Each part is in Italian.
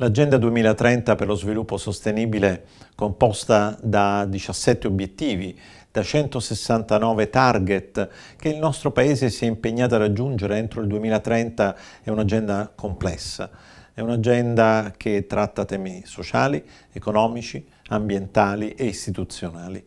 L'Agenda 2030 per lo sviluppo sostenibile, composta da 17 obiettivi, da 169 target che il nostro Paese si è impegnato a raggiungere entro il 2030, è un'agenda complessa. È un'agenda che tratta temi sociali, economici, ambientali e istituzionali.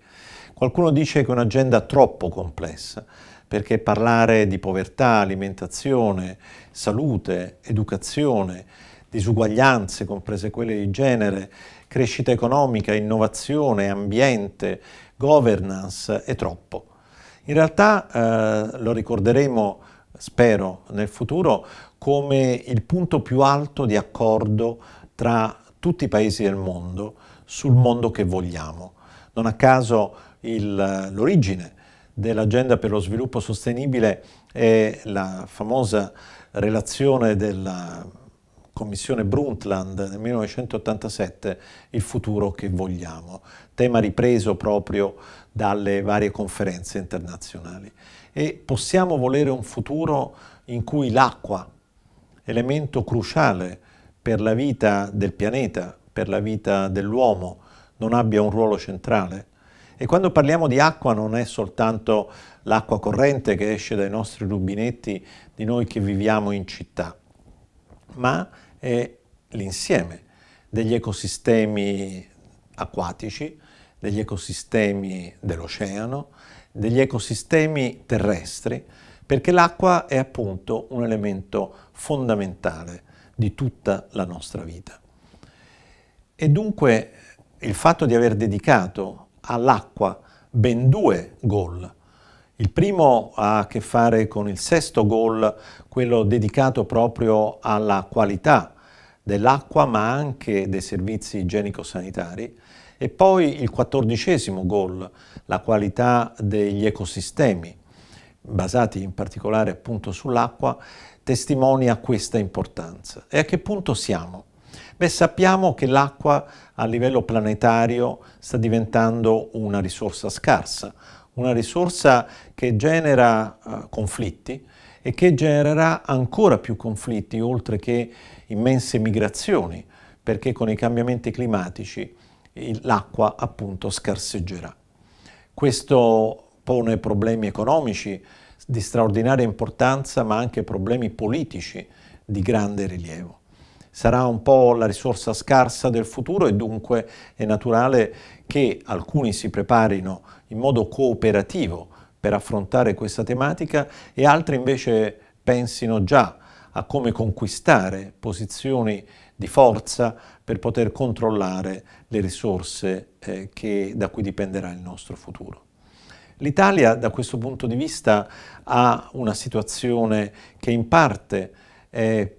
Qualcuno dice che è un'agenda troppo complessa, perché parlare di povertà, alimentazione, salute, educazione, disuguaglianze, comprese quelle di genere, crescita economica, innovazione, ambiente, governance e troppo. In realtà eh, lo ricorderemo, spero, nel futuro come il punto più alto di accordo tra tutti i paesi del mondo sul mondo che vogliamo. Non a caso l'origine dell'Agenda per lo sviluppo sostenibile è la famosa relazione della Commissione Brundtland nel 1987 Il futuro che vogliamo, tema ripreso proprio dalle varie conferenze internazionali. E possiamo volere un futuro in cui l'acqua, elemento cruciale per la vita del pianeta, per la vita dell'uomo, non abbia un ruolo centrale? E quando parliamo di acqua non è soltanto l'acqua corrente che esce dai nostri rubinetti di noi che viviamo in città ma è l'insieme degli ecosistemi acquatici, degli ecosistemi dell'oceano, degli ecosistemi terrestri, perché l'acqua è appunto un elemento fondamentale di tutta la nostra vita. E dunque il fatto di aver dedicato all'acqua ben due goal, il primo ha a che fare con il sesto gol, quello dedicato proprio alla qualità dell'acqua ma anche dei servizi igienico-sanitari e poi il quattordicesimo gol, la qualità degli ecosistemi basati in particolare appunto sull'acqua, testimonia questa importanza. E a che punto siamo? Beh, sappiamo che l'acqua a livello planetario sta diventando una risorsa scarsa, una risorsa che genera eh, conflitti e che genererà ancora più conflitti, oltre che immense migrazioni, perché con i cambiamenti climatici l'acqua appunto scarseggerà. Questo pone problemi economici di straordinaria importanza, ma anche problemi politici di grande rilievo sarà un po' la risorsa scarsa del futuro e dunque è naturale che alcuni si preparino in modo cooperativo per affrontare questa tematica e altri invece pensino già a come conquistare posizioni di forza per poter controllare le risorse eh, che, da cui dipenderà il nostro futuro. L'Italia da questo punto di vista ha una situazione che in parte è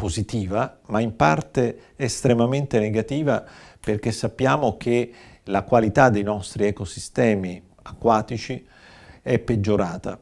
positiva, ma in parte estremamente negativa perché sappiamo che la qualità dei nostri ecosistemi acquatici è peggiorata.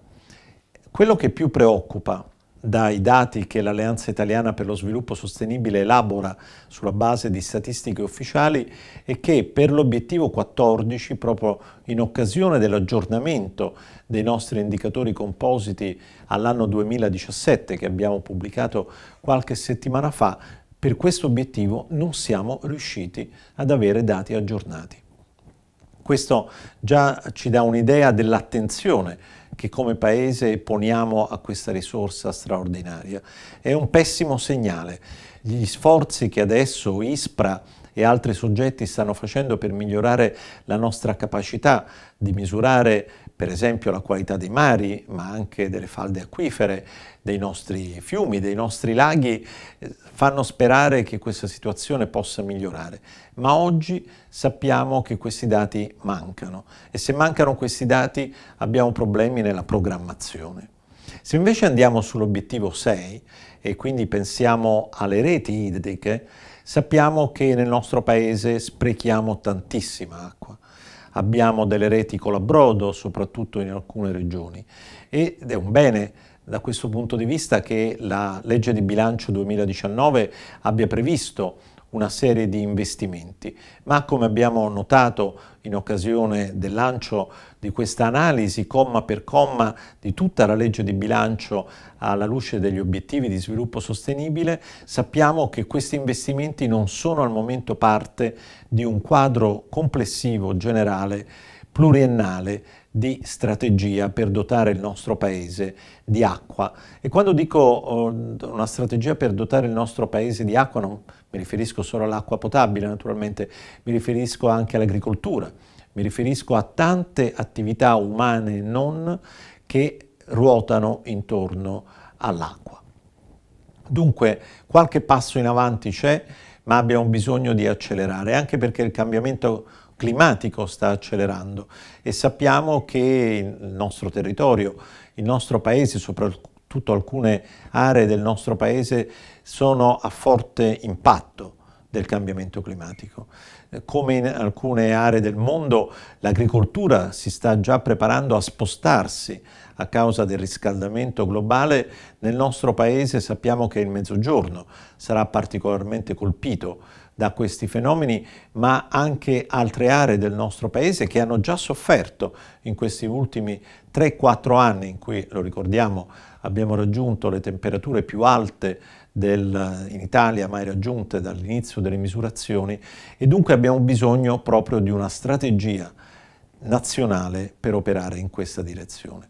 Quello che più preoccupa dai dati che l'Alleanza Italiana per lo Sviluppo Sostenibile elabora sulla base di statistiche ufficiali e che per l'obiettivo 14, proprio in occasione dell'aggiornamento dei nostri indicatori compositi all'anno 2017 che abbiamo pubblicato qualche settimana fa, per questo obiettivo non siamo riusciti ad avere dati aggiornati. Questo già ci dà un'idea dell'attenzione che come Paese poniamo a questa risorsa straordinaria. È un pessimo segnale. Gli sforzi che adesso ISPRA e altri soggetti stanno facendo per migliorare la nostra capacità di misurare per esempio la qualità dei mari, ma anche delle falde acquifere, dei nostri fiumi, dei nostri laghi, eh, fanno sperare che questa situazione possa migliorare. Ma oggi sappiamo che questi dati mancano e se mancano questi dati abbiamo problemi nella programmazione. Se invece andiamo sull'obiettivo 6 e quindi pensiamo alle reti idriche, sappiamo che nel nostro paese sprechiamo tantissima acqua abbiamo delle reti colabrodo, soprattutto in alcune regioni. Ed è un bene da questo punto di vista che la legge di bilancio 2019 abbia previsto una serie di investimenti, ma come abbiamo notato in occasione del lancio di questa analisi, comma per comma, di tutta la legge di bilancio alla luce degli obiettivi di sviluppo sostenibile, sappiamo che questi investimenti non sono al momento parte di un quadro complessivo generale pluriennale di strategia per dotare il nostro paese di acqua. E quando dico oh, una strategia per dotare il nostro paese di acqua non mi riferisco solo all'acqua potabile, naturalmente mi riferisco anche all'agricoltura, mi riferisco a tante attività umane e non che ruotano intorno all'acqua. Dunque qualche passo in avanti c'è, ma abbiamo bisogno di accelerare, anche perché il cambiamento climatico sta accelerando e sappiamo che il nostro territorio, il nostro paese, soprattutto alcune aree del nostro paese sono a forte impatto del cambiamento climatico. Eh, come in alcune aree del mondo l'agricoltura si sta già preparando a spostarsi a causa del riscaldamento globale, nel nostro paese sappiamo che il mezzogiorno sarà particolarmente colpito da questi fenomeni, ma anche altre aree del nostro paese che hanno già sofferto in questi ultimi 3-4 anni in cui, lo ricordiamo, abbiamo raggiunto le temperature più alte del, in Italia mai raggiunte dall'inizio delle misurazioni e dunque abbiamo bisogno proprio di una strategia nazionale per operare in questa direzione.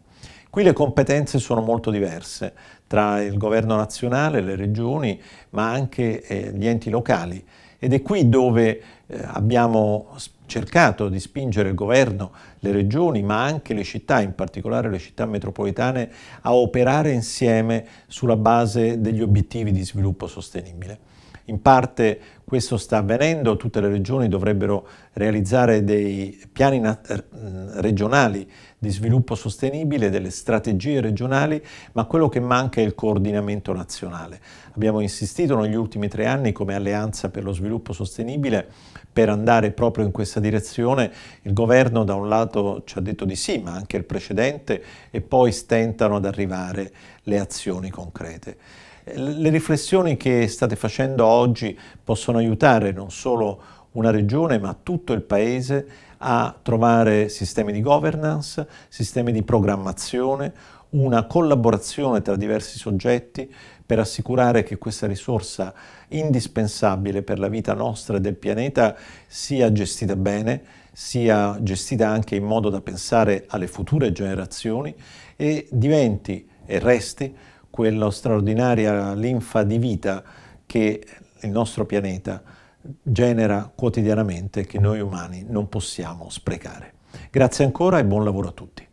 Qui le competenze sono molto diverse tra il governo nazionale, le regioni, ma anche eh, gli enti locali ed è qui dove eh, abbiamo cercato di spingere il governo, le regioni, ma anche le città, in particolare le città metropolitane, a operare insieme sulla base degli obiettivi di sviluppo sostenibile. In parte questo sta avvenendo, tutte le regioni dovrebbero realizzare dei piani regionali di sviluppo sostenibile, delle strategie regionali, ma quello che manca è il coordinamento nazionale. Abbiamo insistito negli ultimi tre anni come Alleanza per lo sviluppo sostenibile per andare proprio in questa direzione. Il governo da un lato ci ha detto di sì, ma anche il precedente, e poi stentano ad arrivare le azioni concrete. Le riflessioni che state facendo oggi possono aiutare non solo una regione ma tutto il Paese a trovare sistemi di governance, sistemi di programmazione, una collaborazione tra diversi soggetti per assicurare che questa risorsa indispensabile per la vita nostra e del pianeta sia gestita bene, sia gestita anche in modo da pensare alle future generazioni e diventi e resti quella straordinaria linfa di vita che il nostro pianeta genera quotidianamente che noi umani non possiamo sprecare. Grazie ancora e buon lavoro a tutti.